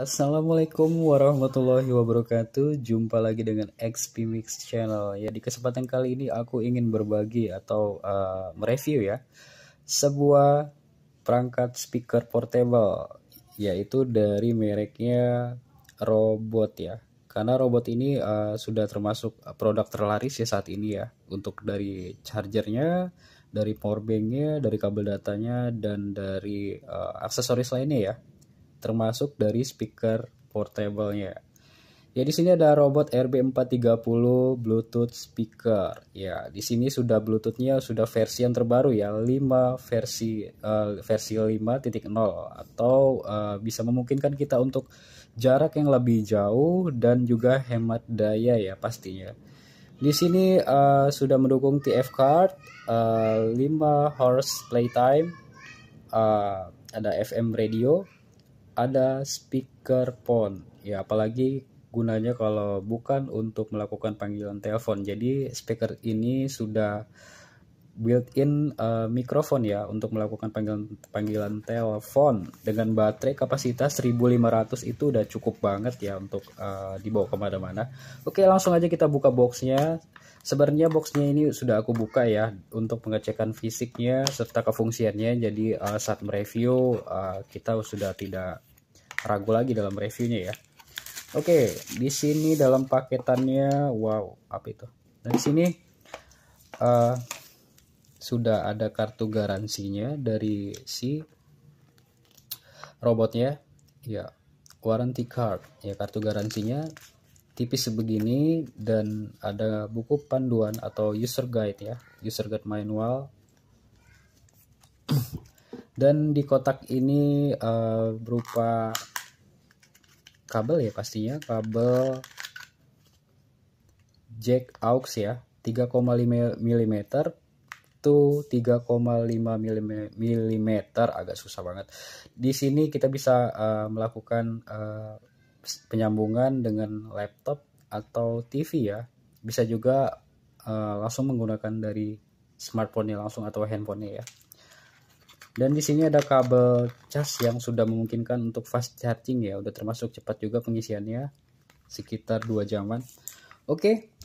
Assalamualaikum warahmatullahi wabarakatuh Jumpa lagi dengan XP Mix Channel Ya di kesempatan kali ini aku ingin berbagi atau uh, mereview ya Sebuah perangkat speaker portable Yaitu dari mereknya Robot ya Karena robot ini uh, sudah termasuk produk terlaris ya saat ini ya Untuk dari chargernya, dari powerbanknya, dari kabel datanya, dan dari uh, aksesoris lainnya ya termasuk dari speaker portable-nya. Ya di sini ada robot RB430 Bluetooth speaker. Ya, di sini sudah Bluetooth-nya sudah versi yang terbaru ya, 5 versi uh, versi 5.0 atau uh, bisa memungkinkan kita untuk jarak yang lebih jauh dan juga hemat daya ya pastinya. Di sini uh, sudah mendukung TF card, uh, 5 horse playtime, uh, ada FM radio, ada speakerphone. Ya, apalagi gunanya kalau bukan untuk melakukan panggilan telepon. Jadi speaker ini sudah built-in uh, mikrofon ya untuk melakukan panggilan panggilan telepon dengan baterai kapasitas 1500 itu udah cukup banget ya untuk uh, dibawa kemana-mana. Oke langsung aja kita buka boxnya. Sebenarnya boxnya ini sudah aku buka ya untuk pengecekan fisiknya serta kefungsiannya. Jadi uh, saat mereview uh, kita sudah tidak ragu lagi dalam reviewnya ya. Oke di sini dalam paketannya wow apa itu? Dan di sini uh, sudah ada kartu garansinya dari si robotnya ya warranty card ya kartu garansinya tipis sebegini dan ada buku panduan atau user guide ya user guide manual dan di kotak ini uh, berupa kabel ya pastinya kabel jack aux ya 3,5 mm itu 3,5 mm agak susah banget. Di sini kita bisa uh, melakukan uh, penyambungan dengan laptop atau TV ya. Bisa juga uh, langsung menggunakan dari smartphone-nya langsung atau handphone ya. Dan di sini ada kabel charge yang sudah memungkinkan untuk fast charging ya, udah termasuk cepat juga pengisiannya sekitar 2 jaman. Oke,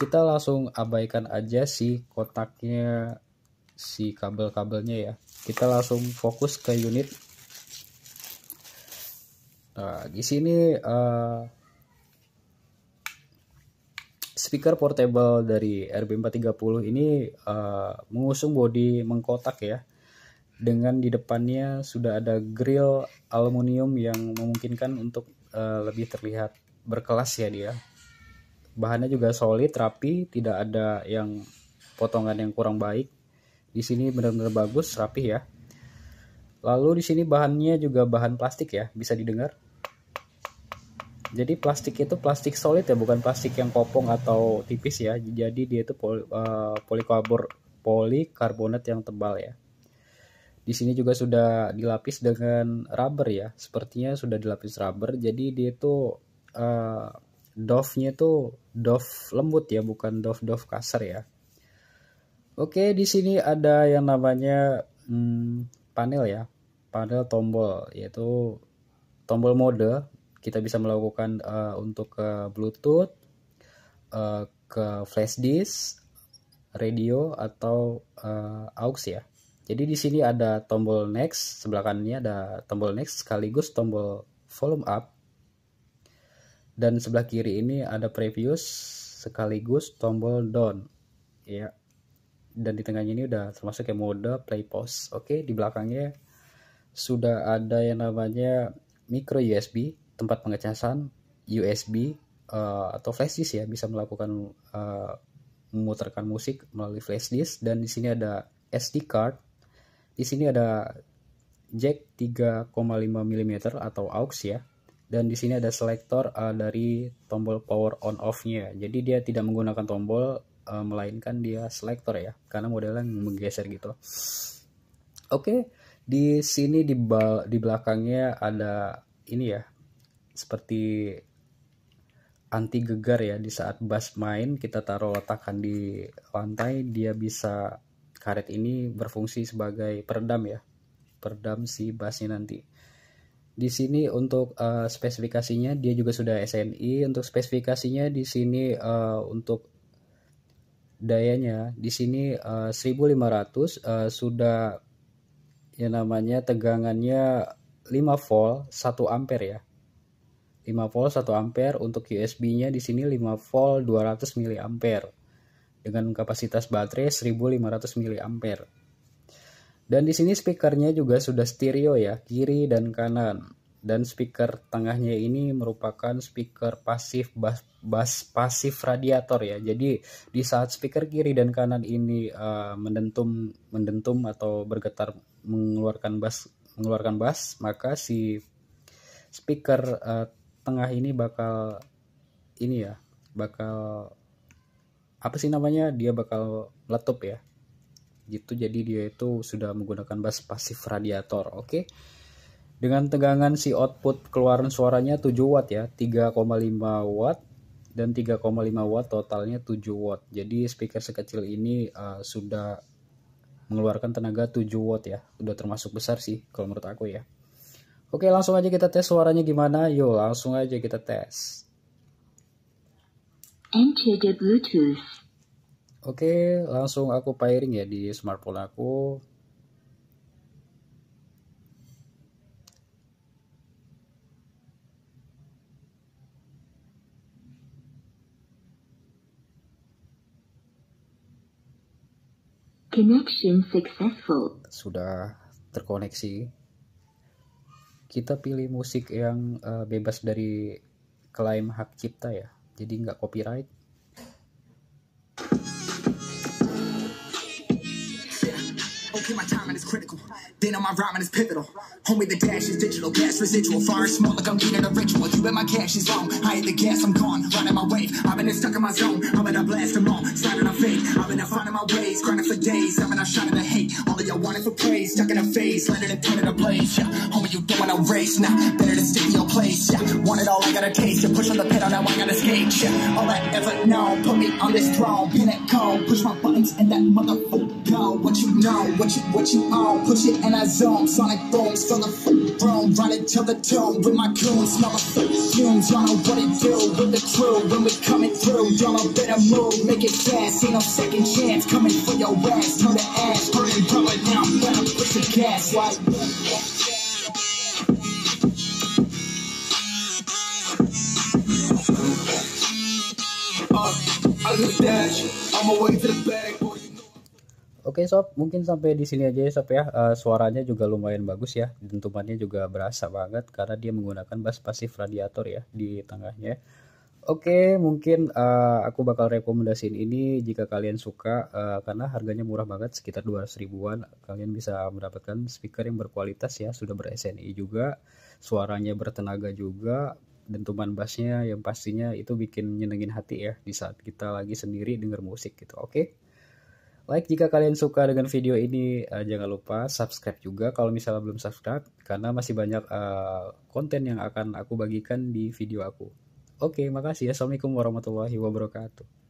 kita langsung abaikan aja si kotaknya si kabel-kabelnya ya kita langsung fokus ke unit nah, di sini uh, speaker portable dari RB430 ini uh, mengusung body mengkotak ya dengan di depannya sudah ada grill aluminium yang memungkinkan untuk uh, lebih terlihat berkelas ya dia bahannya juga solid rapi tidak ada yang potongan yang kurang baik di sini benar-benar bagus rapi ya lalu di sini bahannya juga bahan plastik ya bisa didengar jadi plastik itu plastik solid ya bukan plastik yang kopong atau tipis ya jadi dia itu eh, poli, uh, polikarbonat yang tebal ya di sini juga sudah dilapis dengan rubber ya sepertinya sudah dilapis rubber jadi dia itu uh, Dove-nya itu Dove lembut ya, bukan Dove-Dove kasar ya. Oke, di sini ada yang namanya hmm, panel ya. Panel tombol, yaitu tombol mode. Kita bisa melakukan uh, untuk ke Bluetooth, uh, ke flash disk, radio, atau uh, aux ya. Jadi di sini ada tombol next, sebelah kanannya ada tombol next sekaligus tombol volume up dan sebelah kiri ini ada previous sekaligus tombol down ya dan di tengahnya ini udah termasuk kayak mode play pause oke di belakangnya sudah ada yang namanya micro USB tempat pengecasan USB uh, eh, atau flash disk ya bisa melakukan uh, memutarkan musik melalui flash disk dan di sini ada SD card di sini ada jack 3,5 mm atau aux ya dan di sini ada selektor uh, dari tombol power on off-nya. Jadi dia tidak menggunakan tombol uh, melainkan dia selektor ya, karena modelnya menggeser gitu. Oke, di sini di di belakangnya ada ini ya, seperti anti gegar ya. Di saat bass main kita taruh letakkan di lantai, dia bisa karet ini berfungsi sebagai peredam ya, peredam si bassnya nanti di sini untuk uh, spesifikasinya dia juga sudah SNI untuk spesifikasinya di sini uh, untuk dayanya di sini uh, 1500 uh, sudah yang namanya tegangannya 5 volt 1 ampere ya 5 volt 1 ampere untuk USB-nya di sini 5 volt 200 mili ampere dengan kapasitas baterai 1500 mili ampere dan di sini speakernya juga sudah stereo ya, kiri dan kanan. Dan speaker tengahnya ini merupakan speaker pasif bass, bass pasif radiator ya. Jadi di saat speaker kiri dan kanan ini uh, mendentum mendentum atau bergetar mengeluarkan bass mengeluarkan bass, maka si speaker uh, tengah ini bakal ini ya, bakal apa sih namanya? Dia bakal letup ya gitu jadi dia itu sudah menggunakan bass pasif radiator oke okay? dengan tegangan si output keluaran suaranya 7 watt ya 3,5 watt dan 3,5 watt totalnya 7 watt jadi speaker sekecil ini uh, sudah mengeluarkan tenaga 7 watt ya udah termasuk besar sih kalau menurut aku ya oke langsung aja kita tes suaranya gimana yuk langsung aja kita tes enter bluetooth Oke, langsung aku pairing ya di smartphone aku. Connection successful. Sudah terkoneksi. Kita pilih musik yang uh, bebas dari klaim hak cipta ya. Jadi nggak copyright. dedicate my time and critical. Then on my rhyming is pivotal. Homie, the dash is digital, gas residual. Fire small like I'm eating a ritual. You bet my cash is long. I hit the gas, I'm gone. Riding my wave. I've been stuck in my zone. I'm gonna blast them all. Starting a fake. I've been finding my ways. Grinding for days. I'm gonna shot in the hate. All of y'all wanted for praise. Stuck in a phase. Let it turn it a blaze. Yeah. Homie, you don't want to race. Nah, better to stick to your place. Yeah. Want it all, I gotta taste. You push on the pedal, now I gotta skate. Yeah. All I ever know. Put me on this throne. Pin it cold. Push my buttons and that motherfucker go. What you know? What you, what you on, push it and I zone. Sonic booms from the f- room, run it till the tomb with my coons. Smell the f- fumes, y'all know what it do with the crew when we coming through. Y'all know better move, make it fast. Ain't no second chance coming for your ass. Turn the ash, burning rubber, now i to push the gas like. Uh, I just dash on my way to the bag. Oke sob, mungkin sampai di sini aja ya sob ya. Uh, suaranya juga lumayan bagus ya. Dentumannya juga berasa banget karena dia menggunakan bass pasif radiator ya di tengahnya. Oke, mungkin uh, aku bakal rekomendasiin ini jika kalian suka uh, karena harganya murah banget sekitar 200 ribuan. Kalian bisa mendapatkan speaker yang berkualitas ya, sudah ber SNI juga, suaranya bertenaga juga, dentuman bassnya yang pastinya itu bikin nyenengin hati ya di saat kita lagi sendiri denger musik gitu. Oke. Like jika kalian suka dengan video ini, uh, jangan lupa subscribe juga kalau misalnya belum subscribe, karena masih banyak uh, konten yang akan aku bagikan di video aku. Oke, okay, makasih. Ya. Assalamualaikum warahmatullahi wabarakatuh.